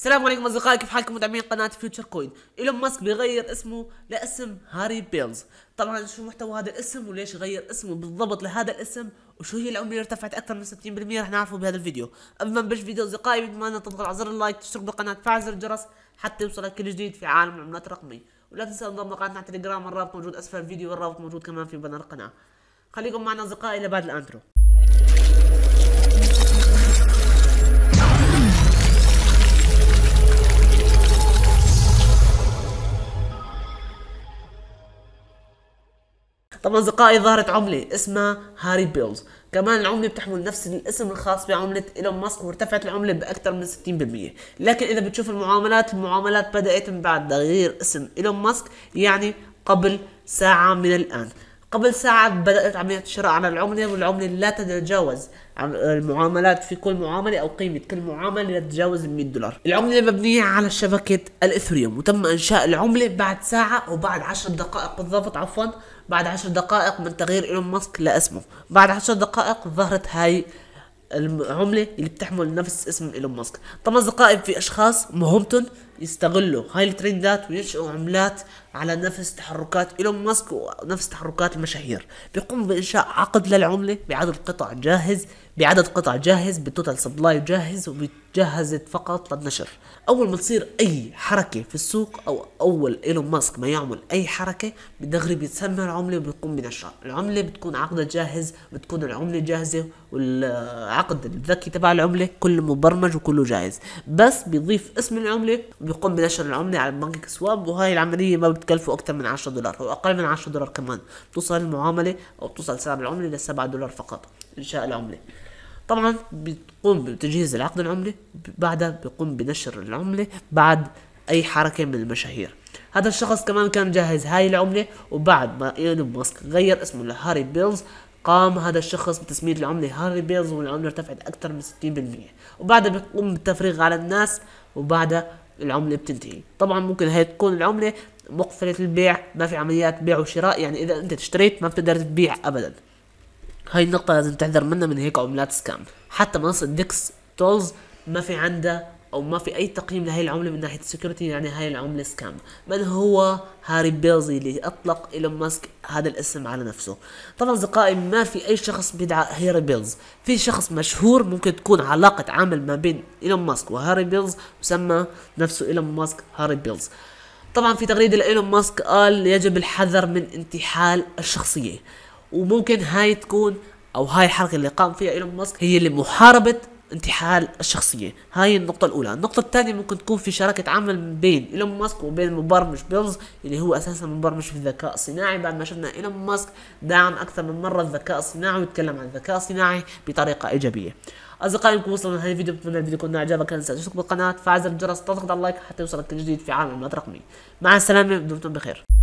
السلام عليكم اصدقائي كيف حالكم متابعين قناه فيوتشر كوين ايلون ماسك بيغير اسمه لاسم هاري بيلز طبعا شو محتوى هذا الاسم وليش غير اسمه بالضبط لهذا الاسم وشو هي العمله اللي ارتفعت اكثر من 60% رح نعرفه بهذا الفيديو اما بش فيديو اصدقائي بتمنى تضغط على زر اللايك تشترك بالقناه تفعل زر الجرس حتى يوصلك كل جديد في عالم العملات الرقمي ولا تنسى انضم لقناتنا على تليجرام الرابط موجود اسفل الفيديو والرابط موجود كمان في بنر القناه خليكم معنا اصدقائي لبعد الانترو طبعا أصدقائي ظهرت عملة اسمها هاري بيلز كمان العملة بتحمل نفس الاسم الخاص بعملة إيلون ماسك وارتفعت العملة بأكثر من 60% لكن إذا بتشوف المعاملات المعاملات بدأت من بعد تغيير اسم إيلون ماسك يعني قبل ساعة من الآن قبل ساعة بدأت عملية الشراء على العملة والعملة لا تتجاوز المعاملات في كل معاملة أو قيمة كل معاملة لا تتجاوز 100 دولار العملة مبنية على شبكة الإثريوم وتم إنشاء العملة بعد ساعة أو بعد 10 دقائق بالضبط عفوا بعد عشر دقائق من تغيير ايلون ماسك لاسمه بعد عشر دقائق ظهرت هاي العملة اللي بتحمل نفس اسم ايلون ماسك طبعا اصدقائي في اشخاص مهمتهم يستغلوا هاي الترندات وينشئوا عملات على نفس تحركات ايلون ماسك ونفس تحركات المشاهير بيقوم بانشاء عقد للعملة بعدد قطع جاهز بعدد قطع جاهز بالتوتال سبلاي جاهز وجهزت فقط للنشر اول ما تصير اي حركه في السوق او اول ايلون ماسك ما يعمل اي حركه بدغري بيتسمى العمله وبيقوم بنشرها العمله بتكون عقدها جاهز بتكون العمله جاهزه والعقد الذكي تبع العمله كله مبرمج وكله جاهز بس بيضيف اسم العمله وبيقوم بنشر العمله على البنك سواب وهاي العمليه ما بتكلفه اكثر من 10 دولار او اقل من 10 دولار كمان توصل المعامله او توصل سعر العمله ل 7 دولار فقط انشاء العمله طبعا بتقوم بتجهيز العقد العمله بعدها بيقوم بنشر العملة بعد أي حركة من المشاهير هذا الشخص كمان كان جاهز هاي العملة وبعد ما إيلون ماسك غير اسمه لهاري بيلز قام هذا الشخص بتسمية العملة هاري بيلز والعملة ارتفعت أكثر من 60% وبعدها بيقوم بالتفريغ على الناس وبعدها العملة بتنتهي طبعا ممكن هي تكون العملة مقفلة البيع ما في عمليات بيع وشراء يعني إذا أنت اشتريت ما بتقدر تبيع أبدا هاي النقطة لازم تحذر منها من هيك عملات سكام حتى منصة ديكس تولز ما في عندها او ما في اي تقييم لهي العمله من ناحيه السكيورتي يعني هاي العمله سكام من هو هاري بيلزي اللي اطلق ايلون ماسك هذا الاسم على نفسه طبعا اصدقائي ما في اي شخص بيدعى هاري بيلز في شخص مشهور ممكن تكون علاقه عمل ما بين ايلون ماسك وهاري بيلز وسمى نفسه ايلون ماسك هاري بيلز طبعا في تغريده لايلون ماسك قال يجب الحذر من انتحال الشخصيه وممكن هاي تكون او هاي الحركه اللي قام فيها ايلون ماسك هي لمحاربه انتحال الشخصيه هاي النقطه الاولى النقطه الثانيه ممكن تكون في شراكه عمل بين ايلون ماسك وبين مبرمج بيلز اللي هو اساسا مبرمج في الذكاء الصناعي بعد ما شفنا ايلون ماسك دعم اكثر من مره الذكاء الصناعي ويتكلم عن الذكاء الصناعي بطريقه ايجابيه اصدقائي نكون وصلنا لهذا الفيديو بتمنى الفيديو يكون اعجابك لا تنسى تشترك بالقناه فعزل الجرس تضغط على اللايك حتى يوصلك الجديد في عالم المدرقمي الرقميه مع السلامه دمتم بخير